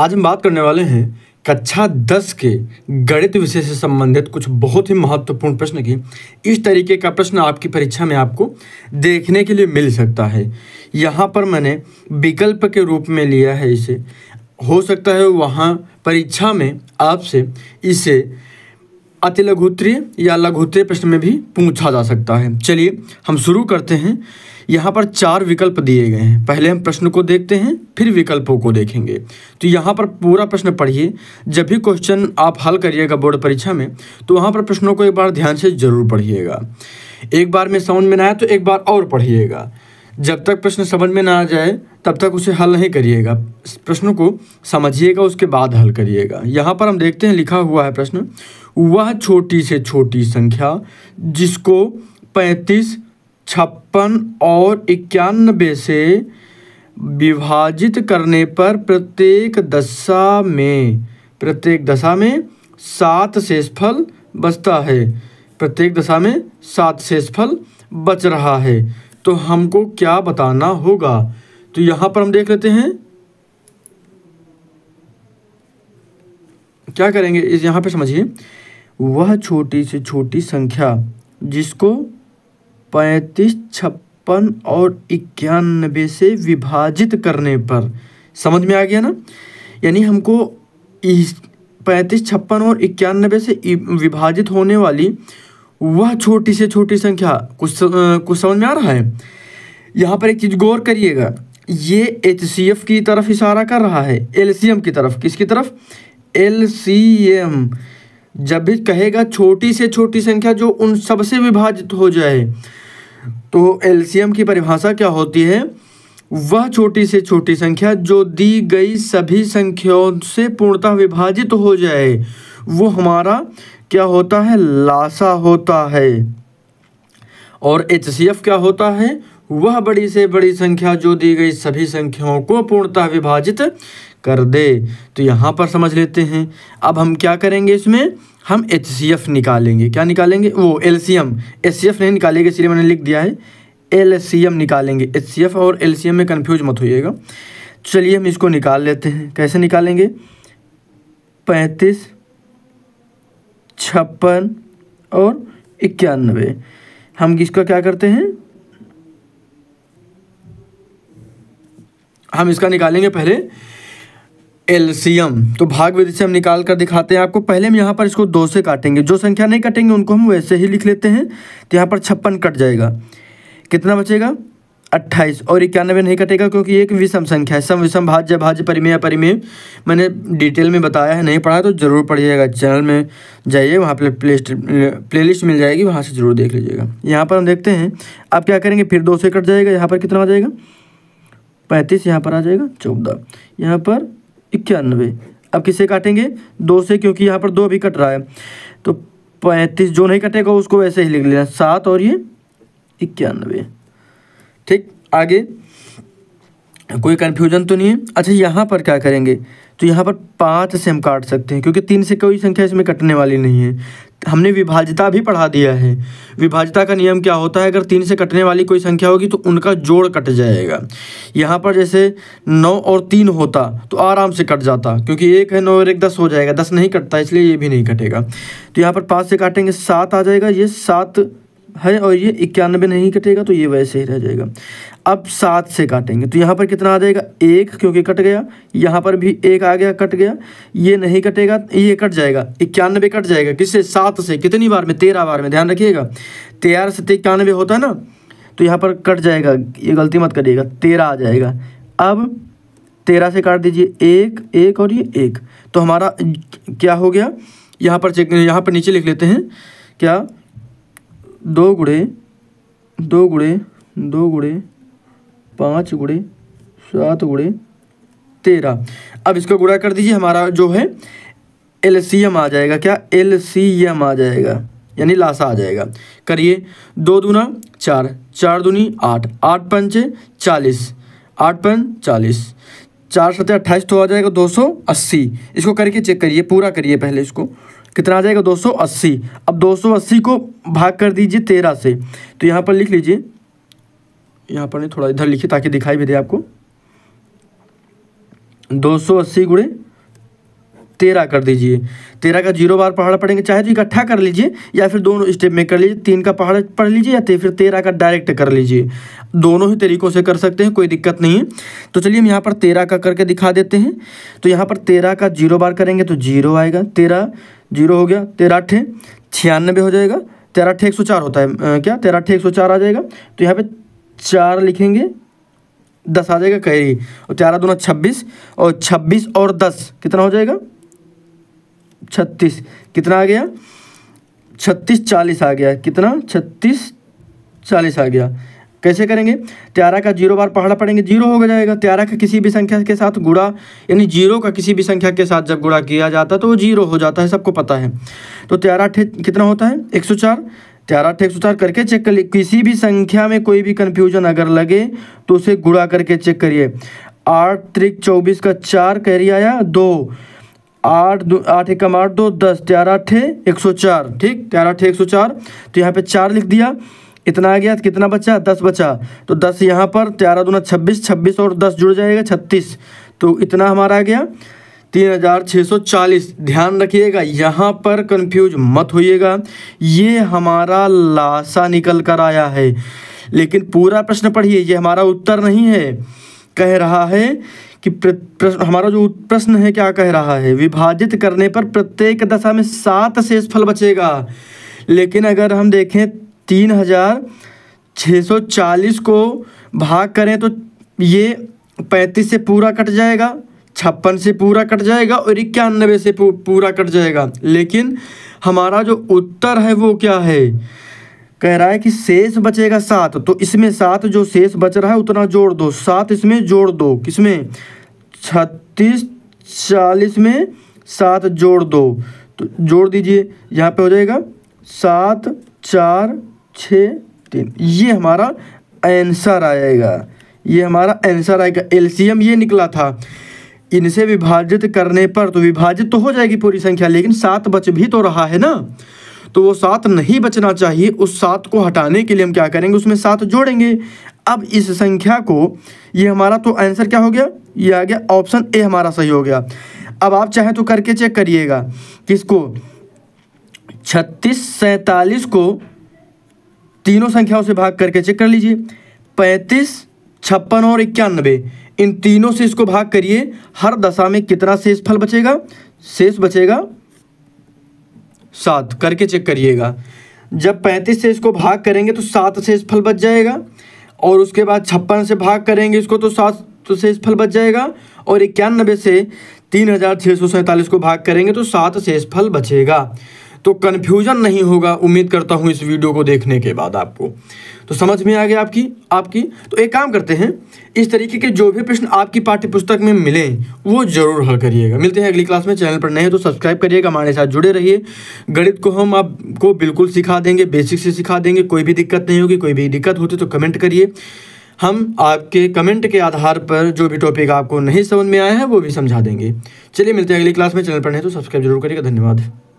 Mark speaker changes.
Speaker 1: आज हम बात करने वाले हैं कक्षा दस के गणित विषय से संबंधित कुछ बहुत ही महत्वपूर्ण प्रश्न की इस तरीके का प्रश्न आपकी परीक्षा में आपको देखने के लिए मिल सकता है यहाँ पर मैंने विकल्प के रूप में लिया है इसे हो सकता है वहाँ परीक्षा में आपसे इसे अति लघुत्रीय या लघुत्तरीय प्रश्न में भी पूछा जा सकता है चलिए हम शुरू करते हैं यहाँ पर चार विकल्प दिए गए हैं पहले हम प्रश्न को देखते हैं फिर विकल्पों को देखेंगे तो यहाँ पर पूरा प्रश्न पढ़िए जब भी क्वेश्चन आप हल करिएगा बोर्ड परीक्षा में तो वहाँ पर प्रश्नों को एक बार ध्यान से जरूर पढ़िएगा एक बार में समझ में ना आए तो एक बार और पढ़िएगा जब तक प्रश्न समझ में ना आ जाए तब तक उसे हल नहीं करिएगा प्रश्न को समझिएगा उसके बाद हल करिएगा यहाँ पर हम देखते हैं लिखा हुआ है प्रश्न वह छोटी से छोटी संख्या जिसको पैंतीस छप्पन और इक्यानबे से विभाजित करने पर प्रत्येक दशा में प्रत्येक दशा में सात शेषफल बचता है प्रत्येक दशा में सात शेषफल बच रहा है तो हमको क्या बताना होगा तो यहाँ पर हम देख लेते हैं क्या करेंगे इस यहाँ पर समझिए वह छोटी से छोटी संख्या जिसको पैंतीस छप्पन और इक्यानबे से विभाजित करने पर समझ में आ गया ना यानी हमको इस पैंतीस छप्पन और इक्यानबे से विभाजित होने वाली वह छोटी से छोटी संख्या कुछ कुछ समझ में आ रहा है यहाँ पर एक चीज़ गौर करिएगा ये एच की तरफ इशारा कर रहा है एम की तरफ किसकी तरफ एम जब भी कहेगा छोटी से छोटी संख्या जो उन सबसे विभाजित हो जाए तो एम की परिभाषा क्या होती है वह छोटी से छोटी संख्या जो दी गई सभी संख्याओं से पूर्णतः विभाजित हो जाए वो हमारा क्या होता है लासा होता है और एच क्या होता है वह बड़ी से बड़ी संख्या जो दी गई सभी संख्याओं को पूर्णतः विभाजित कर दे तो यहाँ पर समझ लेते हैं अब हम क्या करेंगे इसमें हम एच निकालेंगे क्या निकालेंगे वो एल सी एम नहीं निकालेंगे इसलिए मैंने लिख दिया है एल निकालेंगे एच और एल में कन्फ्यूज मत होइएगा चलिए हम इसको निकाल लेते हैं कैसे निकालेंगे पैंतीस छप्पन और इक्यानवे हम किसका क्या करते हैं हम इसका निकालेंगे पहले एलसीएम तो भाग विधि से हम निकाल कर दिखाते हैं आपको पहले हम यहाँ पर इसको दो से काटेंगे जो संख्या नहीं काटेंगे उनको हम वैसे ही लिख लेते हैं तो यहाँ पर छप्पन कट जाएगा कितना बचेगा अट्ठाईस और इक्यानवे नहीं कटेगा क्योंकि एक विषम संख्या है सम विषम भाज्य भाज्य परिमेय परिमेय मैंने डिटेल में बताया है नहीं पढ़ा तो ज़रूर पढ़िएगा चैनल में जाइए वहाँ पर प्ले प्लेलिस्ट मिल जाएगी वहाँ से ज़रूर देख लीजिएगा यहाँ पर हम देखते हैं आप क्या करेंगे फिर दो से कट जाएगा यहाँ पर कितना आ जाएगा पैंतीस यहाँ पर आ जाएगा चौदह यहाँ पर इक्यानवे अब किसे काटेंगे दो से क्योंकि यहाँ पर दो भी कट रहा है तो पैंतीस जो नहीं कटेगा उसको वैसे ही लिख लेना सात और ये इक्यानवे ठीक आगे कोई कन्फ्यूजन तो नहीं है अच्छा यहाँ पर क्या करेंगे तो यहाँ पर पाँच से हम काट सकते हैं क्योंकि तीन से कोई संख्या इसमें कटने वाली नहीं है हमने विभाजिता भी पढ़ा दिया है विभाजिता का नियम क्या होता है अगर तीन से कटने वाली कोई संख्या होगी तो उनका जोड़ कट जाएगा यहाँ पर जैसे नौ और तीन होता तो आराम से कट जाता क्योंकि एक है नौ और एक दस हो जाएगा दस नहीं कटता इसलिए ये भी नहीं कटेगा तो यहाँ पर पाँच से काटेंगे सात आ जाएगा ये सात है और ये इक्यानवे नहीं कटेगा तो ये वैसे ही रह जाएगा अब सात से काटेंगे तो यहाँ पर कितना आ जाएगा एक क्योंकि कट गया यहाँ पर भी एक आ गया कट गया ये नहीं कटेगा ये कट जाएगा इक्यानवे कट जाएगा किससे सात से कितनी बार में तेरह बार में ध्यान रखिएगा तेरह से तो इक्यानवे होता है ना तो यहाँ पर कट जाएगा ये गलती मत करिएगा तेरह आ जाएगा अब तेरह से काट दीजिए एक एक और ये एक तो हमारा क्या हो गया यहाँ पर चेक यहाँ पर नीचे लिख लेते हैं क्या दो गुड़े दो गुड़े दो गुड़े पाँच गुड़े सात गुड़े तेरह अब इसको गुड़ा कर दीजिए हमारा जो है एल सी एम आ जाएगा क्या एल सी एम आ जाएगा यानी लासा आ जाएगा करिए दो दूना चार चार दूनी आठ आठ पंचे चालीस आठ पंच चालीस चार सत्या अट्ठाईस तो आ जाएगा दो सौ अस्सी इसको करके चेक करिए पूरा करिए पहले इसको कितना आ जाएगा 280 अब 280 को भाग कर दीजिए तेरह से तो यहाँ पर लिख लीजिए यहाँ पर नहीं थोड़ा इधर लिखिए ताकि दिखाई भी दे आपको 280 सौ अस्सी गुड़े तेरह कर दीजिए तेरह का जीरो बार पहाड़ पढ़ेंगे चाहे तो इकट्ठा कर लीजिए या फिर दोनों स्टेप में कर लीजिए तीन का पहाड़ पढ़ लीजिए या फिर तेरह का डायरेक्ट कर लीजिए दोनों ही तरीकों से कर सकते हैं कोई दिक्कत नहीं है तो चलिए हम यहाँ पर तेरह का करके दिखा देते हैं तो यहाँ पर तेरह का जीरो बार करेंगे तो जीरो आएगा तेरह जीरो हो गया तेरह अठे छियानबे हो जाएगा तेरह अठे एक सौ चार होता है आ, क्या तेरह अठे एक सौ चार आ जाएगा तो यहाँ पे चार लिखेंगे दस आ जाएगा कैरी और तेरह दोनों छब्बीस और छब्बीस और दस कितना हो जाएगा छत्तीस कितना आ गया छत्तीस चालीस आ गया कितना छत्तीस चालीस आ गया कैसे करेंगे त्यारा का जीरो बार पहाड़ा पड़ेंगे जीरो हो जाएगा त्यारा का किसी भी संख्या के साथ गुड़ा यानी जीरो का किसी भी संख्या के साथ जब गुड़ा किया जाता है तो वो जीरो हो जाता है सबको पता है तो त्यारा ठे कितना होता है एक सौ चार त्यारा ठे एक सौ चार करके चेक कर लिए किसी भी संख्या में कोई भी कन्फ्यूजन अगर लगे तो उसे गुड़ा करके चेक करिए आठ त्रिक चौबीस का चार कैरी आया दो आठ दो आठ एकम आठ दो दस ग्यारह अठे एक सौ चार ठीक ग्यारह अठे एक सौ चार तो यहाँ पे चार लिख दिया इतना आ गया तो कितना बचा दस बचा तो दस यहाँ पर ग्यारह न छब्बीस छब्बीस और दस जुड़ जाएगा छत्तीस तो इतना हमारा आ गया तीन हज़ार छः सौ चालीस ध्यान रखिएगा यहाँ पर कंफ्यूज मत होइएगा ये हमारा लाशा निकल कर आया है लेकिन पूरा प्रश्न पढ़िए ये हमारा उत्तर नहीं है कह रहा है कि प्रश्न हमारा जो प्रश्न है क्या कह रहा है विभाजित करने पर प्रत्येक दशा में सात शेष फल बचेगा लेकिन अगर हम देखें तीन हजार छः सौ चालीस को भाग करें तो ये पैंतीस से पूरा कट जाएगा छप्पन से पूरा कट जाएगा और इक्यानबे से पूरा कट जाएगा लेकिन हमारा जो उत्तर है वो क्या है कह रहा है कि शेष बचेगा सात तो इसमें सात जो शेष बच रहा है उतना जोड़ दो सात इसमें जोड़ दो किसमें छत्तीस चालीस में सात जोड़ दो तो जोड़ दीजिए यहाँ पे हो जाएगा सात चार छ तीन ये हमारा आंसर आएगा ये हमारा आंसर आएगा एलसीएम ये निकला था इनसे विभाजित करने पर तो विभाजित तो हो जाएगी पूरी संख्या लेकिन सात बच भी तो रहा है ना तो वो सात नहीं बचना चाहिए उस सात को हटाने के लिए हम क्या करेंगे उसमें सात जोड़ेंगे अब इस संख्या को ये हमारा तो आंसर क्या हो गया ये आ गया ऑप्शन ए हमारा सही हो गया अब आप चाहें तो करके चेक करिएगा किसको छत्तीस सैंतालीस को तीनों संख्याओं से भाग करके चेक कर लीजिए पैंतीस छप्पन और इक्यानबे इन तीनों से इसको भाग करिए हर दशा में कितना शेष फल बचेगा शेष बचेगा सात करके चेक करिएगा जब पैंतीस से इसको भाग करेंगे तो सात शेष फल बच जाएगा और उसके बाद छप्पन से भाग करेंगे इसको तो सात तो इस फल बच जाएगा और इक्यानबे से तीन हज़ार छः सौ सैंतालीस को भाग करेंगे तो सात से इस फल बचेगा तो कन्फ्यूजन नहीं होगा उम्मीद करता हूँ इस वीडियो को देखने के बाद आपको तो समझ में आ गया आपकी आपकी तो एक काम करते हैं इस तरीके के जो भी प्रश्न आपकी पाठ्य पुस्तक में मिले वो ज़रूर हल करिएगा मिलते हैं अगली क्लास में चैनल पर नए हैं तो सब्सक्राइब करिएगा हमारे साथ जुड़े रहिए गणित को हम आपको बिल्कुल सिखा देंगे बेसिक से सिखा देंगे कोई भी दिक्कत नहीं होगी कोई भी दिक्कत होती तो कमेंट करिए हम आपके कमेंट के आधार पर जो भी टॉपिक आपको नहीं समझ में आया है वो भी समझा देंगे चलिए मिलते हैं अगली क्लास में चैनल पर नहीं तो सब्सक्राइब जरूर करिएगा धन्यवाद